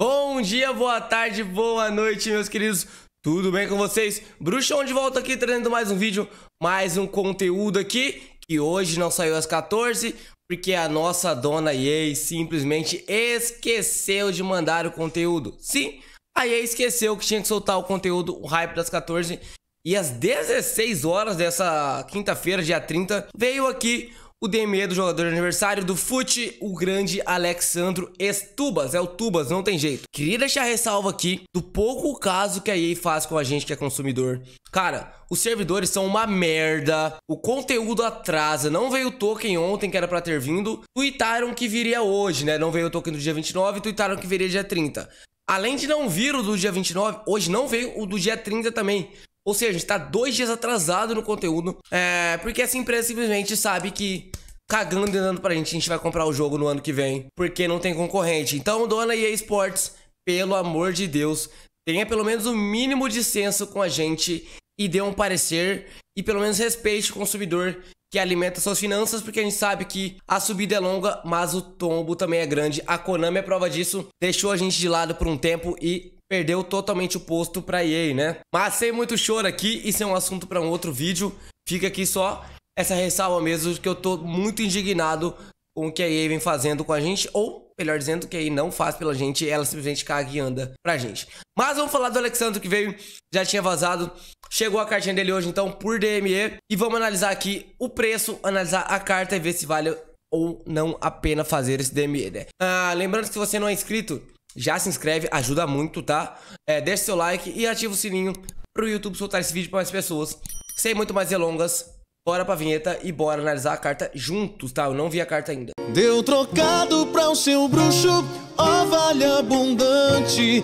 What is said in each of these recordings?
Bom dia, boa tarde, boa noite, meus queridos. Tudo bem com vocês? Bruxão de volta aqui trazendo mais um vídeo, mais um conteúdo aqui, que hoje não saiu às 14, porque a nossa dona EA simplesmente esqueceu de mandar o conteúdo. Sim, a EA esqueceu que tinha que soltar o conteúdo, o hype das 14, e às 16 horas dessa quinta-feira, dia 30, veio aqui o DME é do jogador de aniversário do Fute, o grande Alexandro Estubas. É o Tubas, não tem jeito. Queria deixar ressalva aqui do pouco caso que a EA faz com a gente que é consumidor. Cara, os servidores são uma merda. O conteúdo atrasa. Não veio o token ontem, que era pra ter vindo. Tuitaram que viria hoje, né? Não veio o token do dia 29, tuitaram que viria dia 30. Além de não vir o do dia 29, hoje não veio o do dia 30 também. Ou seja, a gente tá dois dias atrasado no conteúdo. É, porque essa empresa simplesmente sabe que cagando e andando pra gente, a gente vai comprar o jogo no ano que vem, porque não tem concorrente. Então, dona EA Sports, pelo amor de Deus, tenha pelo menos o um mínimo de senso com a gente e dê um parecer e pelo menos respeite o consumidor que alimenta suas finanças, porque a gente sabe que a subida é longa, mas o tombo também é grande. A Konami é prova disso, deixou a gente de lado por um tempo e perdeu totalmente o posto para EA, né? Mas sem muito choro aqui, isso é um assunto para um outro vídeo. Fica aqui só essa ressalva mesmo que eu tô muito indignado com o que a EA vem fazendo com a gente, ou melhor dizendo, que a EA não faz pela gente, ela simplesmente caga e anda pra gente. Mas vamos falar do Alexandre que veio, já tinha vazado, chegou a cartinha dele hoje então por DME, e vamos analisar aqui o preço, analisar a carta e ver se vale ou não a pena fazer esse DME, né? Ah, lembrando que se você não é inscrito, já se inscreve, ajuda muito, tá? É, deixa seu like e ativa o sininho para o YouTube soltar esse vídeo para mais pessoas. Sem muito mais delongas, bora pra vinheta e bora analisar a carta juntos, tá? Eu não vi a carta ainda. Deu trocado pra o seu bruxo, ovalha abundante,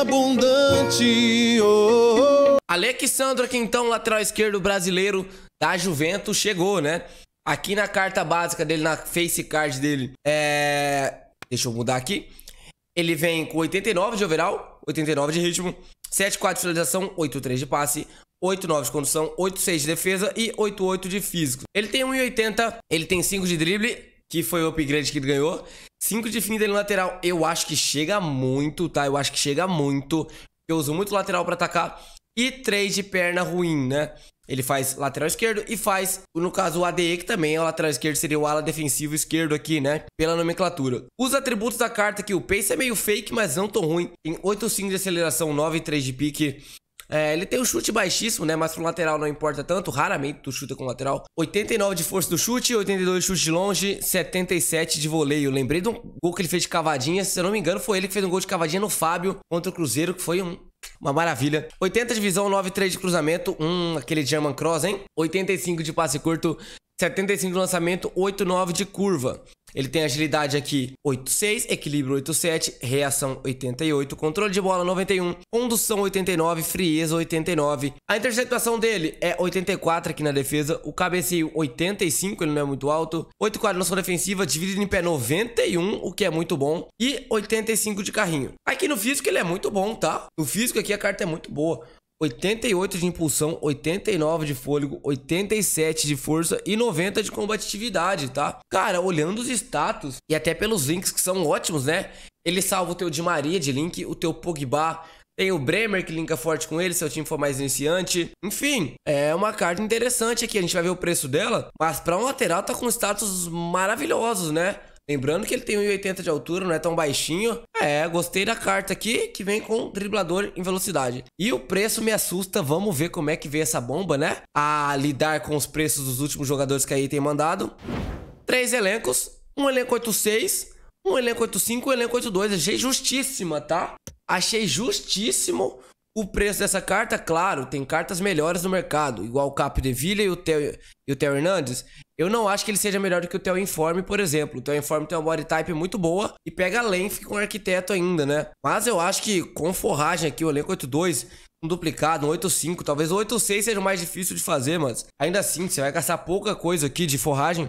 abundante, oh, oh. Alexandre aqui então, lateral esquerdo brasileiro da Juventus, chegou, né? Aqui na carta básica dele, na face card dele, é... Deixa eu mudar aqui. Ele vem com 89 de overall, 89 de ritmo, 7-4 de finalização, 8-3 de passe, 8-9 de condução, 8-6 de defesa e 8-8 de físico. Ele tem 1,80, ele tem 5 de drible, que foi o upgrade que ele ganhou. 5 de fim dele no lateral, eu acho que chega muito, tá? Eu acho que chega muito. Eu uso muito lateral para atacar. E 3 de perna ruim, né? Ele faz lateral esquerdo e faz, no caso, o ADE, que também é o lateral esquerdo, seria o ala defensivo esquerdo aqui, né? Pela nomenclatura. Os atributos da carta aqui, o pace é meio fake, mas não tão ruim. Tem 8,5 de aceleração, 9,3 de pique. É, ele tem um chute baixíssimo, né? Mas pro lateral não importa tanto. Raramente tu chuta com lateral. 89 de força do chute, 82 de chute de longe, 77 de voleio. Lembrei de um gol que ele fez de cavadinha. Se eu não me engano, foi ele que fez um gol de cavadinha no Fábio contra o Cruzeiro, que foi um uma maravilha. 80 de visão, 9-3 de cruzamento. Hum, aquele German Cross, hein? 85 de passe curto, 75 de lançamento, 8-9 de curva. Ele tem agilidade aqui 86, equilíbrio 87, reação 88, controle de bola 91, condução 89, frieza 89. A interceptação dele é 84 aqui na defesa, o cabeceio 85, ele não é muito alto. 8 coordenação defensiva, dividido em pé 91, o que é muito bom, e 85 de carrinho. Aqui no físico ele é muito bom, tá? No físico aqui a carta é muito boa. 88 de impulsão, 89 de fôlego, 87 de força e 90 de combatividade, tá? Cara, olhando os status e até pelos links que são ótimos, né? Ele salva o teu Di Maria de link, o teu Pogba, tem o Bremer que linka forte com ele, se o time for mais iniciante. Enfim, é uma carta interessante aqui, a gente vai ver o preço dela, mas para um lateral tá com status maravilhosos, né? Lembrando que ele tem 1,80 de altura, não é tão baixinho. É, gostei da carta aqui, que vem com driblador em velocidade. E o preço me assusta, vamos ver como é que vem essa bomba, né? A lidar com os preços dos últimos jogadores que aí tem mandado. Três elencos, um elenco 8-6, um elenco 8-5, um elenco 8-2. Achei justíssima, tá? Achei justíssimo o preço dessa carta, claro, tem cartas melhores no mercado, igual o Cap de Villa e o Theo, e o Theo Hernandes. Eu não acho que ele seja melhor do que o Theo Informe, por exemplo. O Theo Informe tem uma body type muito boa e pega length com arquiteto ainda, né? Mas eu acho que com forragem aqui, o elenco 8-2, um duplicado, um 8-5, talvez o 8-6 seja o mais difícil de fazer, mas ainda assim, você vai gastar pouca coisa aqui de forragem.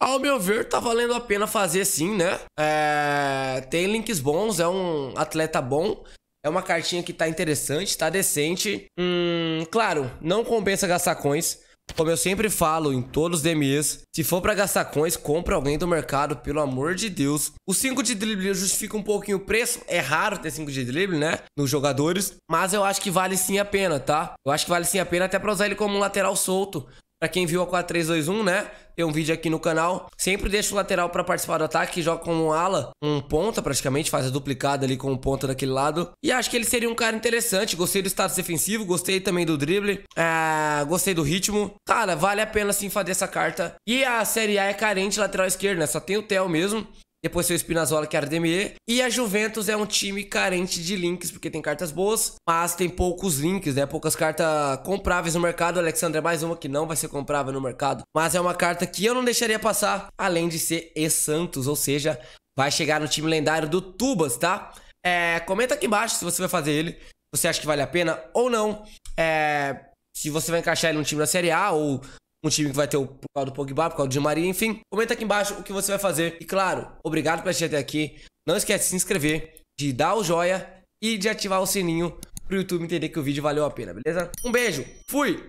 Ao meu ver, tá valendo a pena fazer sim, né? É... Tem links bons, é um atleta bom. É uma cartinha que tá interessante, tá decente. Hum, claro, não compensa gastar coins. Como eu sempre falo em todos os DMEs, se for para gastar coins, compra alguém do mercado, pelo amor de Deus. O 5 de drible justifica um pouquinho o preço. É raro ter 5 de drible, né? Nos jogadores. Mas eu acho que vale sim a pena, tá? Eu acho que vale sim a pena até para usar ele como um lateral solto. Pra quem viu a 4-3-2-1, né? Tem um vídeo aqui no canal. Sempre deixa o lateral para participar do ataque, joga como um ala, um ponta praticamente, faz a duplicada ali com o um ponta daquele lado. E acho que ele seria um cara interessante. Gostei do status defensivo, gostei também do drible, é, gostei do ritmo. Cara, vale a pena sim fazer essa carta. E a Série A é carente lateral esquerdo, né? Só tem o Theo mesmo. Depois foi o Spinazzola, que era o E a Juventus é um time carente de links, porque tem cartas boas, mas tem poucos links, né? Poucas cartas compráveis no mercado. Alexandre é mais uma que não vai ser comprável no mercado. Mas é uma carta que eu não deixaria passar, além de ser E-Santos, ou seja, vai chegar no time lendário do Tubas, tá? É, comenta aqui embaixo se você vai fazer ele, se você acha que vale a pena ou não. É, se você vai encaixar ele no time da Série A ou um time que vai ter o por causa do Pogba, por causa do Di Maria, enfim. Comenta aqui embaixo o que você vai fazer. E claro, obrigado por assistir até aqui. Não esquece de se inscrever, de dar o joia e de ativar o sininho pro YouTube entender que o vídeo valeu a pena, beleza? Um beijo, fui!